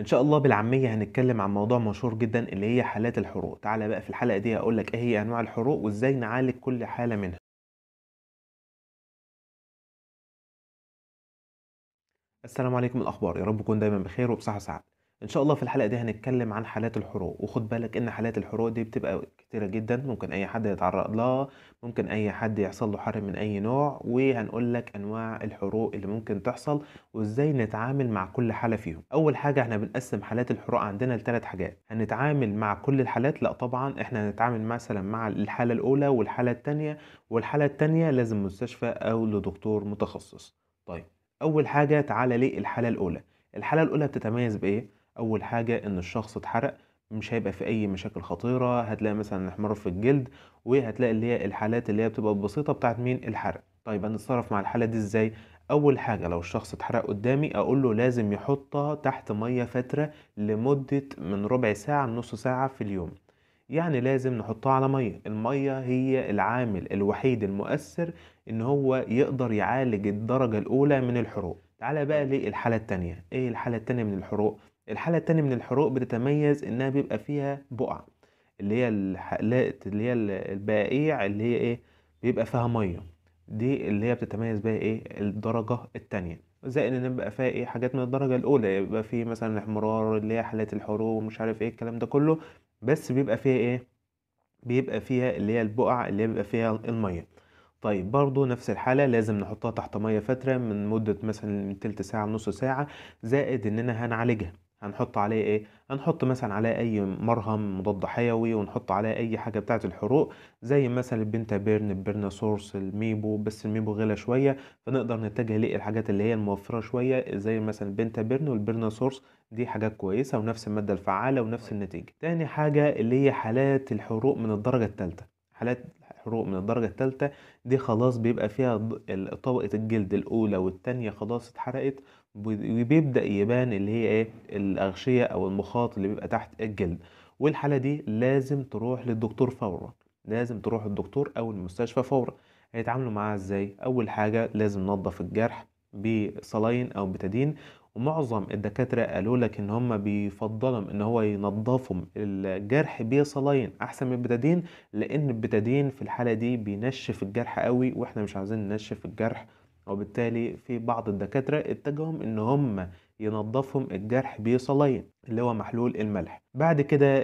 ان شاء الله بالعاميه هنتكلم عن موضوع مشهور جدا اللي هي حالات الحروق تعالى بقى في الحلقه دي هقول لك ايه هي انواع الحروق وازاي نعالج كل حاله منها السلام عليكم الاخبار يا رب تكون دايما بخير وبصحه وسعاده ان شاء الله في الحلقه دي هنتكلم عن حالات الحروق وخد بالك ان حالات الحروق دي بتبقى كتيره جدا ممكن اي حد يتعرض لها ممكن اي حد يحصل له حر من اي نوع وهنقول لك انواع الحروق اللي ممكن تحصل وازاي نتعامل مع كل حاله فيهم اول حاجه احنا بنقسم حالات الحروق عندنا لثلاث حاجات هنتعامل مع كل الحالات لا طبعا احنا هنتعامل مثلا مع الحاله الاولى والحاله الثانيه والحاله الثانيه لازم مستشفى او لدكتور متخصص طيب اول حاجه تعالى للحاله الاولى الحاله الاولى بتتميز بايه اول حاجه ان الشخص اتحرق مش هيبقى في اي مشاكل خطيره هتلاقي مثلا احمرار في الجلد وهتلاقي اللي هي الحالات اللي هي بتبقى بسيطه بتاعت مين الحرق طيب هنتصرف مع الحاله دي ازاي اول حاجه لو الشخص اتحرق قدامي اقول له لازم يحطها تحت ميه فتره لمده من ربع ساعه لنص ساعه في اليوم يعني لازم نحطها على ميه الميه هي العامل الوحيد المؤثر ان هو يقدر يعالج الدرجه الاولى من الحروق تعالى بقى للحاله التانية ايه الحاله التانية من الحروق الحالة التانية من الحروق بتتميز إنها بيبقى فيها بقع اللي هي الحلقات اللي هي البقيع اللي هي إيه بيبقى فيها مية دي اللي هي بتتميز بها إيه الدرجة التانية زائد إن بيبقى فيها إيه حاجات من الدرجة الأولى يعني يبقى فيه مثلا الاحمرار اللي هي حالات الحروق ومش عارف إيه الكلام ده كله بس بيبقى فيها إيه بيبقى فيها اللي هي البقع اللي هي بيبقى فيها المية طيب برضو نفس الحالة لازم نحطها تحت مية فترة من مدة مثلا تلت ساعة نص ساعة زائد إننا هنعالجها هنحط عليه ايه هنحط مثلا عليه اي مرهم مضاد حيوي ونحط عليه اي حاجه بتاعه الحروق زي مثلا البنتابيرن البرناسورس الميبو بس الميبو غلى شويه فنقدر نتجه للحاجات اللي هي الموفره شويه زي مثلا البنتابيرن والبرناسورس دي حاجات كويسه ونفس الماده الفعاله ونفس النتيجه تاني حاجه اللي هي حالات الحروق من الدرجه الثالثه حالات حروق من الدرجة الثالثة دي خلاص بيبقى فيها طبقة الجلد الأولى والتانية خلاص اتحرقت وبيبدأ يبان اللي هي ايه الأغشية أو المخاط اللي بيبقى تحت الجلد والحالة دي لازم تروح للدكتور فورا لازم تروح الدكتور أو المستشفى فورا هيتعاملوا معاها ازاي أول حاجة لازم ننضف الجرح بصلاين أو بتدين ومعظم الدكاترة قالوا لك إن هم بيفضلوا إن هو ينضفوا الجرح بصلاين أحسن من البتادين لأن البتادين في الحالة دي بينشف الجرح قوي وإحنا مش عايزين ننشف الجرح وبالتالي في بعض الدكاترة اتجهوا ان هم ينظفهم الجرح بصلين اللي هو محلول الملح بعد كده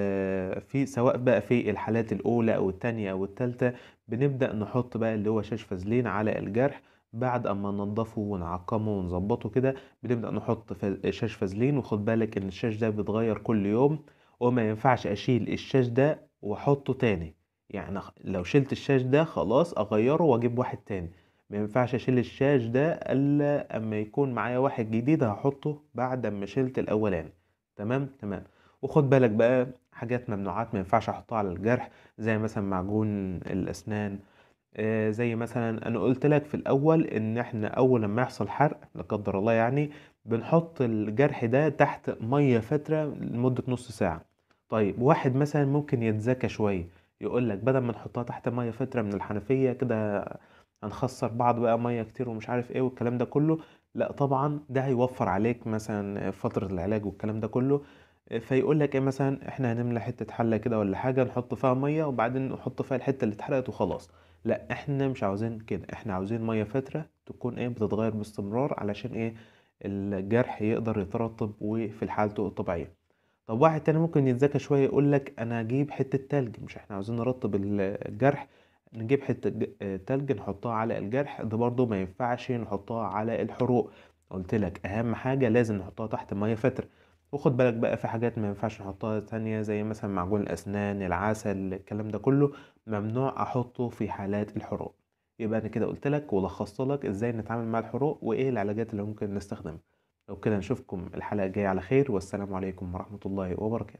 في سواء بقى في الحالات الاولى او التانية او التالتة بنبدا نحط بقى اللي هو شاش فازلين على الجرح بعد اما ننضفه ونعقمه ونظبطه كده بنبدا نحط شاش فازلين وخد بالك ان الشاش ده بيتغير كل يوم وما ينفعش اشيل الشاش ده واحطه تاني يعني لو شلت الشاش ده خلاص اغيره واجيب واحد تاني ما ينفعش اشيل الشاش ده الا اما يكون معايا واحد جديد هحطه بعد ما شلت الاولاني تمام تمام وخد بالك بقى حاجات ممنوعات ما ينفعش احطها على الجرح زي مثلا معجون الاسنان آه زي مثلا انا قلت لك في الاول ان احنا اول لما يحصل حرق لا قدر الله يعني بنحط الجرح ده تحت ميه فتره لمده نص ساعه طيب واحد مثلا ممكن يتذكى شويه يقول لك بدل ما نحطها تحت ميه فتره من الحنفيه كده هنخسر بعض بقى ميه كتير ومش عارف ايه والكلام ده كله لا طبعا ده هيوفر عليك مثلا فتره العلاج والكلام ده كله فيقول لك ايه مثلا احنا هنملى حته حله كده ولا حاجه نحط فيها ميه وبعدين نحط فيها الحته اللي اتحرقت وخلاص لا احنا مش عاوزين كده احنا عاوزين ميه فتره تكون ايه بتتغير باستمرار علشان ايه الجرح يقدر يترطب وفي حالته الطبيعيه طب واحد تاني ممكن يتذكى شويه يقول لك انا اجيب حته تلج مش احنا عاوزين نرطب الجرح نجيب حتة آه، تلج نحطها على الجرح ده برضو ما ينفعش نحطها على الحروق قلت لك اهم حاجة لازم نحطها تحت مية فترة وخد بالك بقى في حاجات ما ينفعش نحطها تانية زي مثلا معجون الأسنان العسل الكلام ده كله ممنوع أحطه في حالات الحروق يبقى أنا كده قلت لك ولخصت لك إزاي نتعامل مع الحروق وإيه العلاجات اللي ممكن نستخدمها لو كده نشوفكم الحلقة الجاية على خير والسلام عليكم ورحمة الله وبركاته